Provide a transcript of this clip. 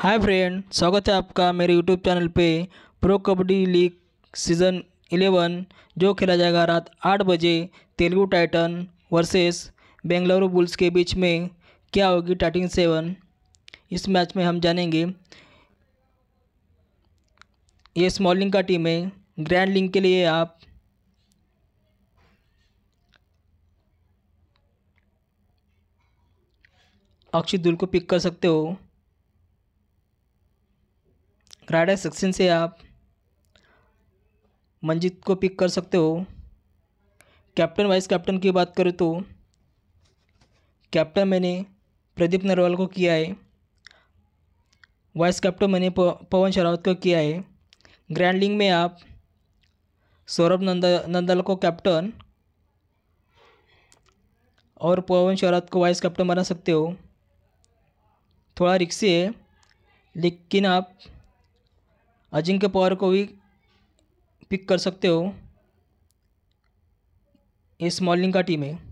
hi friend स्वागत है आपका मेरे यूट्यूब चैनल पे प्रो कबड्डी लीग सीज़न 11 जो खेला जाएगा रात आठ बजे Telugu titan versus Bengaluru bulls के बीच में क्या होगी टाइटिंग सेवन इस मैच में हम जानेंगे ये स्मॉलिंग का टीम है ग्रैंड लिंग के लिए आप अक्षित दुल को पिक कर सकते हो राइडर सेक्शन से आप मंजित को पिक कर सकते हो कैप्टन वाइस कैप्टन की बात करें तो कैप्टन मैंने प्रदीप नरवाल को किया है वाइस कैप्टन मैंने पवन शरावत को किया है ग्रैंड लिंग में आप सौरभ नंदा नंदल को कैप्टन और पवन शरावत को वाइस कैप्टन बना सकते हो थोड़ा रिक्सी है लेकिन आप अजिंक्य पवार को भी पिक कर सकते हो इस मॉलिंग का टीम है